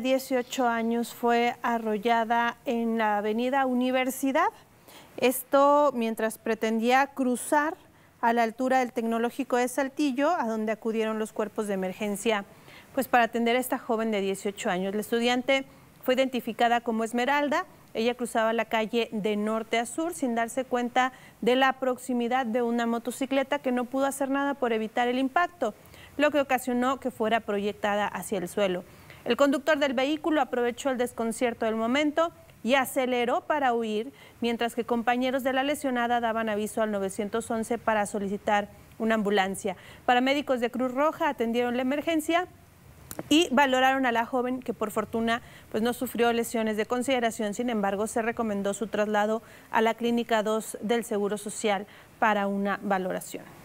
18 años fue arrollada en la avenida Universidad. Esto mientras pretendía cruzar a la altura del tecnológico de Saltillo, a donde acudieron los cuerpos de emergencia, pues para atender a esta joven de 18 años. La estudiante fue identificada como Esmeralda. Ella cruzaba la calle de norte a sur sin darse cuenta de la proximidad de una motocicleta que no pudo hacer nada por evitar el impacto, lo que ocasionó que fuera proyectada hacia el suelo. El conductor del vehículo aprovechó el desconcierto del momento y aceleró para huir, mientras que compañeros de la lesionada daban aviso al 911 para solicitar una ambulancia. Paramédicos de Cruz Roja atendieron la emergencia y valoraron a la joven que por fortuna pues no sufrió lesiones de consideración, sin embargo se recomendó su traslado a la clínica 2 del Seguro Social para una valoración.